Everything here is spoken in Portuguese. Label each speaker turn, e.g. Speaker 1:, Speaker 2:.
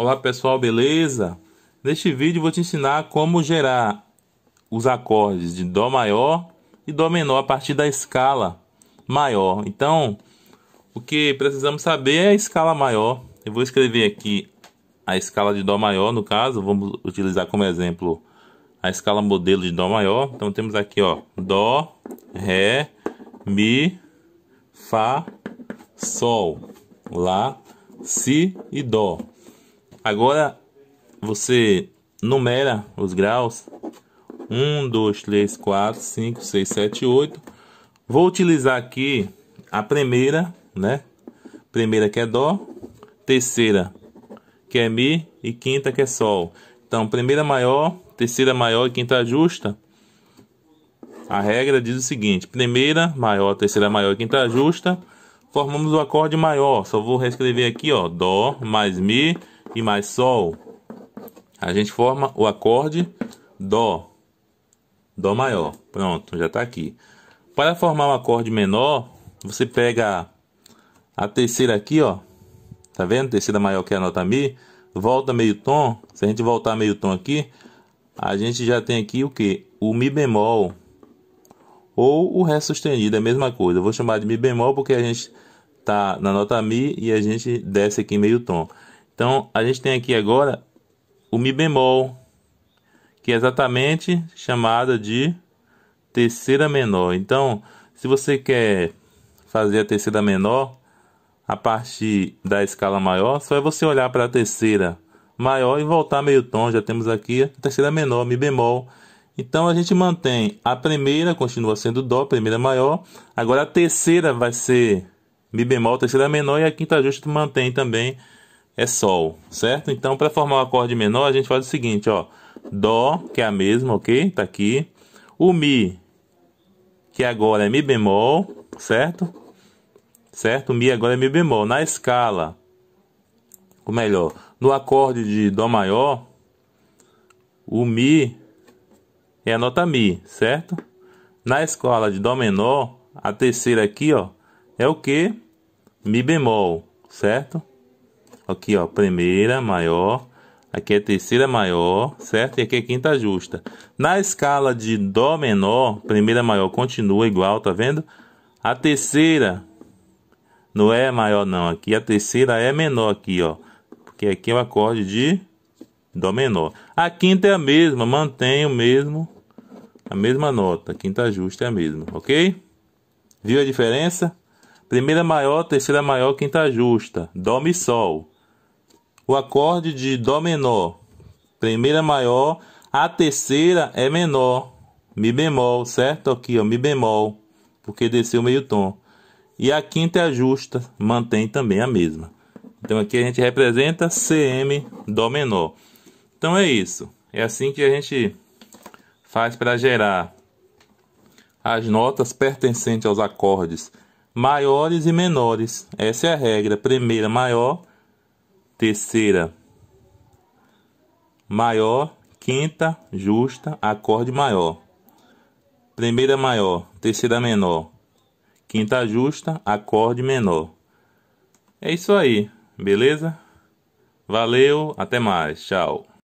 Speaker 1: Olá pessoal, beleza? Neste vídeo vou te ensinar como gerar os acordes de Dó maior e Dó menor a partir da escala maior. Então, o que precisamos saber é a escala maior. Eu vou escrever aqui a escala de Dó maior, no caso, vamos utilizar como exemplo a escala modelo de Dó maior. Então temos aqui ó, Dó, Ré, Mi, Fá, Sol, Lá, Si e Dó. Agora você numera os graus. 1, 2, 3, 4, 5, 6, 7, 8. Vou utilizar aqui a primeira, né? Primeira que é Dó, terceira que é Mi e quinta que é Sol. Então, primeira maior, terceira maior e quinta justa. A regra diz o seguinte: primeira maior, terceira maior e quinta justa, formamos o acorde maior. Só vou reescrever aqui, ó, dó mais mi e mais Sol, a gente forma o acorde Dó. Dó maior. Pronto, já está aqui. Para formar um acorde menor, você pega a terceira aqui, ó. Tá vendo? Terceira maior que a nota Mi. Volta meio tom. Se a gente voltar meio tom aqui, a gente já tem aqui o que? O Mi bemol. Ou o Ré sustenido, é a mesma coisa. Eu vou chamar de Mi bemol porque a gente tá na nota Mi e a gente desce aqui meio tom. Então, a gente tem aqui agora o Mi bemol, que é exatamente chamada de terceira menor. Então, se você quer fazer a terceira menor a partir da escala maior, só é você olhar para a terceira maior e voltar meio tom. Já temos aqui a terceira menor, Mi bemol. Então a gente mantém a primeira, continua sendo Dó, primeira maior. Agora a terceira vai ser Mi bemol, terceira menor. E a quinta justa mantém também é Sol, certo? Então, para formar um acorde menor, a gente faz o seguinte, ó. Dó, que é a mesma, ok? Tá aqui. O Mi, que agora é Mi bemol, certo? Certo? Mi agora é Mi bemol. Na escala, ou melhor, no acorde de Dó maior, o Mi é a nota Mi, certo? Na escala de Dó menor, a terceira aqui, ó, é o que? Mi bemol, certo? Aqui, ó, primeira maior, aqui é terceira maior, certo? E aqui é quinta justa. Na escala de Dó menor, primeira maior continua igual, tá vendo? A terceira não é maior não, aqui a terceira é menor aqui, ó. Porque aqui é o acorde de Dó menor. A quinta é a mesma, mantém o mesmo, a mesma nota. A quinta justa é a mesma, ok? Viu a diferença? Primeira maior, terceira maior, quinta justa. Dó e Sol o acorde de Dó menor, primeira maior, a terceira é menor, Mi bemol, certo? Aqui, ó, Mi bemol, porque desceu meio tom. E a quinta é a justa, mantém também a mesma. Então aqui a gente representa CM Dó menor. Então é isso. É assim que a gente faz para gerar as notas pertencentes aos acordes maiores e menores. Essa é a regra. Primeira maior, terceira maior, quinta justa, acorde maior. Primeira maior, terceira menor, quinta justa, acorde menor. É isso aí, beleza? Valeu, até mais, tchau.